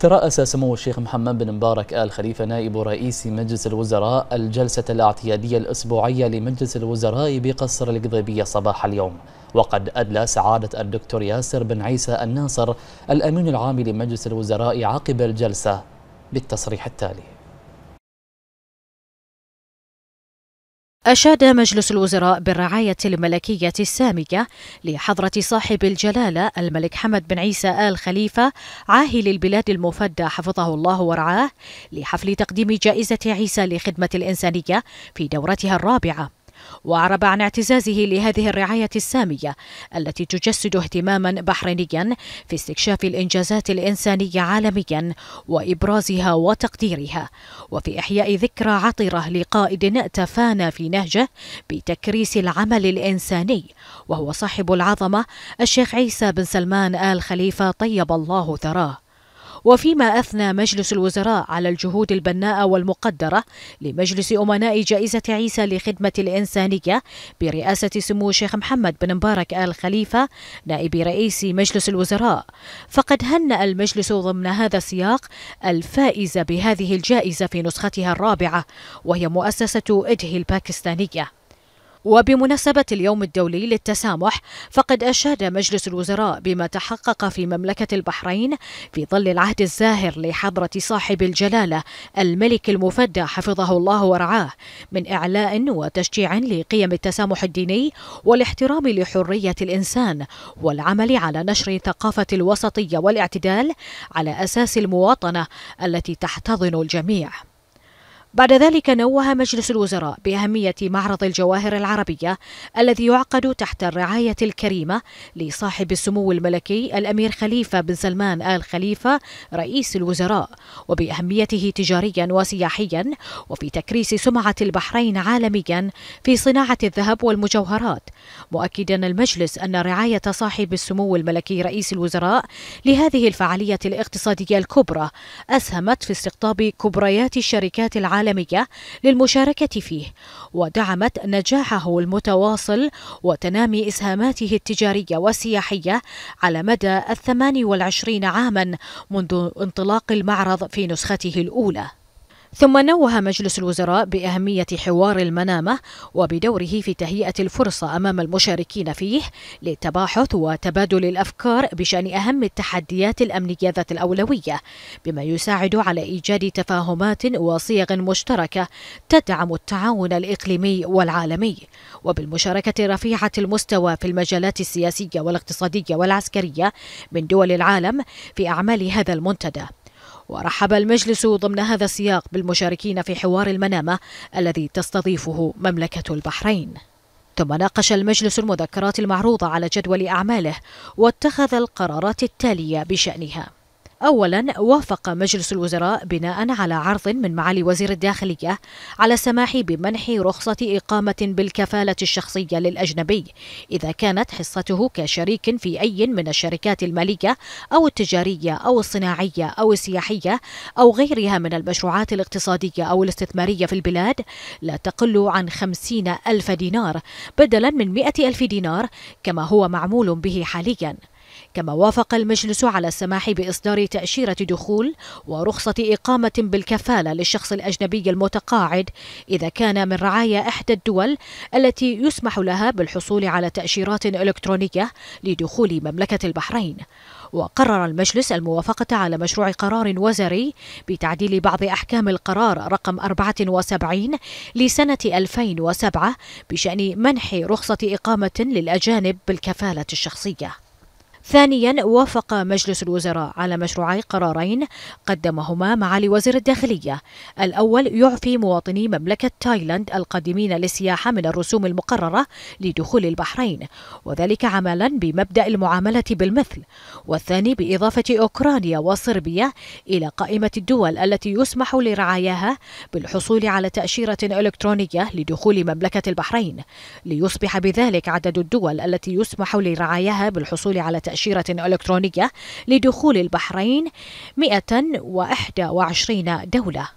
ترأس سمو الشيخ محمد بن مبارك آل خليفة نائب رئيس مجلس الوزراء الجلسة الاعتيادية الأسبوعية لمجلس الوزراء بقصر القضيبية صباح اليوم وقد أدلى سعادة الدكتور ياسر بن عيسى الناصر الأمين العام لمجلس الوزراء عقب الجلسة بالتصريح التالي أشاد مجلس الوزراء بالرعاية الملكية السامية لحضرة صاحب الجلالة الملك حمد بن عيسى آل خليفة عاهل البلاد المفدى حفظه الله ورعاه لحفل تقديم جائزة عيسى لخدمة الإنسانية في دورتها الرابعة وأعرب عن اعتزازه لهذه الرعاية السامية التي تجسد اهتماما بحرينيا في استكشاف الإنجازات الإنسانية عالميا وإبرازها وتقديرها وفي إحياء ذكرى عطرة لقائد تفانى في نهجه بتكريس العمل الإنساني وهو صاحب العظمة الشيخ عيسى بن سلمان آل خليفة طيب الله ثراه وفيما أثنى مجلس الوزراء على الجهود البناءة والمقدرة لمجلس أمناء جائزة عيسى لخدمة الإنسانية برئاسة سمو الشيخ محمد بن مبارك آل خليفة نائب رئيس مجلس الوزراء فقد هنأ المجلس ضمن هذا السياق الفائز بهذه الجائزة في نسختها الرابعة وهي مؤسسة إدهي الباكستانية وبمناسبة اليوم الدولي للتسامح فقد أشاد مجلس الوزراء بما تحقق في مملكة البحرين في ظل العهد الزاهر لحضرة صاحب الجلالة الملك المفدى حفظه الله ورعاه من إعلاء وتشجيع لقيم التسامح الديني والاحترام لحرية الإنسان والعمل على نشر ثقافة الوسطية والاعتدال على أساس المواطنة التي تحتضن الجميع بعد ذلك نوه مجلس الوزراء بأهمية معرض الجواهر العربية الذي يعقد تحت الرعاية الكريمة لصاحب السمو الملكي الأمير خليفة بن سلمان آل خليفة رئيس الوزراء وبأهميته تجاريا وسياحيا وفي تكريس سمعة البحرين عالميا في صناعة الذهب والمجوهرات مؤكدا المجلس أن رعاية صاحب السمو الملكي رئيس الوزراء لهذه الفعالية الاقتصادية الكبرى أسهمت في استقطاب كبريات الشركات العالمية العالمية للمشاركة فيه ودعمت نجاحه المتواصل وتنامي إسهاماته التجارية والسياحية على مدى الثمان والعشرين عاما منذ انطلاق المعرض في نسخته الأولى ثم نوه مجلس الوزراء بأهمية حوار المنامة وبدوره في تهيئة الفرصة أمام المشاركين فيه للتباحث وتبادل الأفكار بشأن أهم التحديات الأمنية ذات الأولوية بما يساعد على إيجاد تفاهمات وصيغ مشتركة تدعم التعاون الإقليمي والعالمي وبالمشاركة رفيعة المستوى في المجالات السياسية والاقتصادية والعسكرية من دول العالم في أعمال هذا المنتدى ورحب المجلس ضمن هذا السياق بالمشاركين في حوار المنامة الذي تستضيفه مملكة البحرين ثم ناقش المجلس المذكرات المعروضة على جدول أعماله واتخذ القرارات التالية بشأنها أولا وافق مجلس الوزراء بناء على عرض من معالي وزير الداخلية على السماح بمنح رخصة إقامة بالكفالة الشخصية للأجنبي إذا كانت حصته كشريك في أي من الشركات المالية أو التجارية أو الصناعية أو السياحية أو غيرها من المشروعات الاقتصادية أو الاستثمارية في البلاد لا تقل عن خمسين ألف دينار بدلا من مئة ألف دينار كما هو معمول به حالياً كما وافق المجلس على السماح بإصدار تأشيرة دخول ورخصة إقامة بالكفالة للشخص الأجنبي المتقاعد إذا كان من رعايا إحدى الدول التي يسمح لها بالحصول على تأشيرات إلكترونية لدخول مملكة البحرين وقرر المجلس الموافقة على مشروع قرار وزاري بتعديل بعض أحكام القرار رقم 74 لسنة 2007 بشأن منح رخصة إقامة للأجانب بالكفالة الشخصية ثانيا وافق مجلس الوزراء على مشروعي قرارين قدمهما معالي وزير الداخلية الأول يعفي مواطني مملكة تايلاند القادمين للسياحة من الرسوم المقررة لدخول البحرين وذلك عملا بمبدأ المعاملة بالمثل والثاني بإضافة أوكرانيا وصربيا إلى قائمة الدول التي يسمح لرعاياها بالحصول على تأشيرة إلكترونية لدخول مملكة البحرين ليصبح بذلك عدد الدول التي يسمح لرعاياها بالحصول على تأشيرة عشيرة إلكترونية لدخول البحرين 121 دولة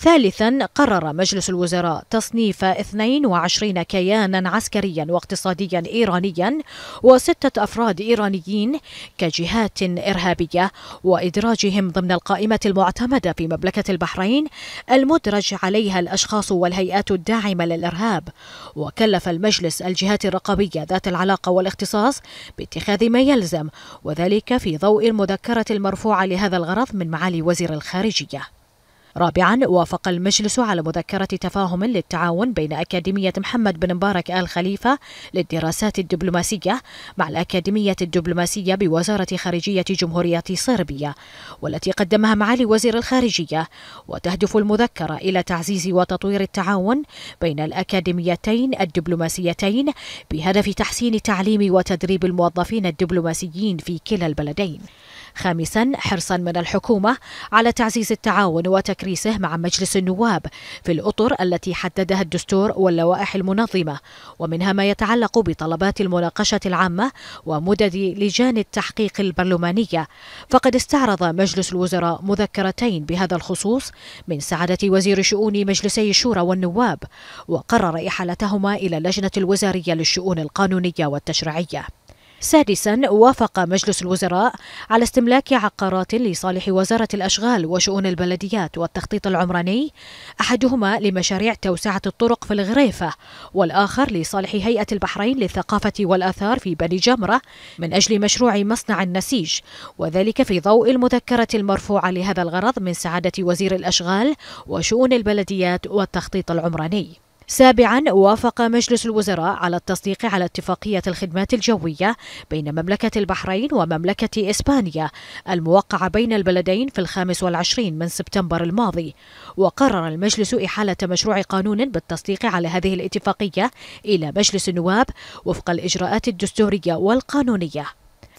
ثالثا قرر مجلس الوزراء تصنيف 22 كيانا عسكريا واقتصاديا إيرانيا وستة أفراد إيرانيين كجهات إرهابية وإدراجهم ضمن القائمة المعتمدة في مملكة البحرين المدرج عليها الأشخاص والهيئات الداعمة للإرهاب وكلف المجلس الجهات الرقابية ذات العلاقة والاختصاص باتخاذ ما يلزم وذلك في ضوء المذكرة المرفوعة لهذا الغرض من معالي وزير الخارجية رابعا وافق المجلس على مذكرة تفاهم للتعاون بين أكاديمية محمد بن مبارك آل خليفة للدراسات الدبلوماسية مع الأكاديمية الدبلوماسية بوزارة خارجية جمهورية صربيا والتي قدمها معالي وزير الخارجية وتهدف المذكرة إلى تعزيز وتطوير التعاون بين الأكاديميتين الدبلوماسيتين بهدف تحسين تعليم وتدريب الموظفين الدبلوماسيين في كلا البلدين خامسا حرصا من الحكومة على تعزيز التعاون وتكريم تكريسه مع مجلس النواب في الأطر التي حددها الدستور واللوائح المنظمة ومنها ما يتعلق بطلبات المناقشة العامة ومدد لجان التحقيق البرلمانية فقد استعرض مجلس الوزراء مذكرتين بهذا الخصوص من سعادة وزير شؤون مجلسي الشورى والنواب وقرر إحالتهما إلى اللجنة الوزارية للشؤون القانونية والتشريعية سادسا وافق مجلس الوزراء على استملاك عقارات لصالح وزارة الأشغال وشؤون البلديات والتخطيط العمراني أحدهما لمشاريع توسعة الطرق في الغريفة والآخر لصالح هيئة البحرين للثقافة والآثار في بني جمرة من أجل مشروع مصنع النسيج وذلك في ضوء المذكرة المرفوعة لهذا الغرض من سعادة وزير الأشغال وشؤون البلديات والتخطيط العمراني سابعا وافق مجلس الوزراء على التصديق على اتفاقية الخدمات الجوية بين مملكة البحرين ومملكة إسبانيا الموقعة بين البلدين في الخامس والعشرين من سبتمبر الماضي وقرر المجلس إحالة مشروع قانون بالتصديق على هذه الاتفاقية إلى مجلس النواب وفق الإجراءات الدستورية والقانونية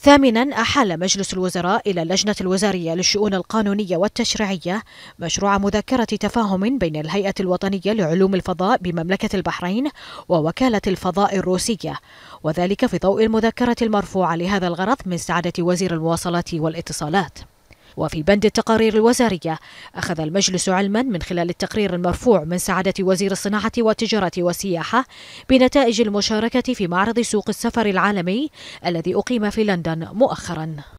ثامنا أحال مجلس الوزراء إلى اللجنة الوزارية للشؤون القانونية والتشريعية مشروع مذكرة تفاهم بين الهيئة الوطنية لعلوم الفضاء بمملكة البحرين ووكالة الفضاء الروسية وذلك في ضوء المذكرة المرفوعة لهذا الغرض من سعادة وزير المواصلات والاتصالات وفي بند التقارير الوزارية أخذ المجلس علما من خلال التقرير المرفوع من سعادة وزير الصناعة والتجارة والسياحة بنتائج المشاركة في معرض سوق السفر العالمي الذي أقيم في لندن مؤخراً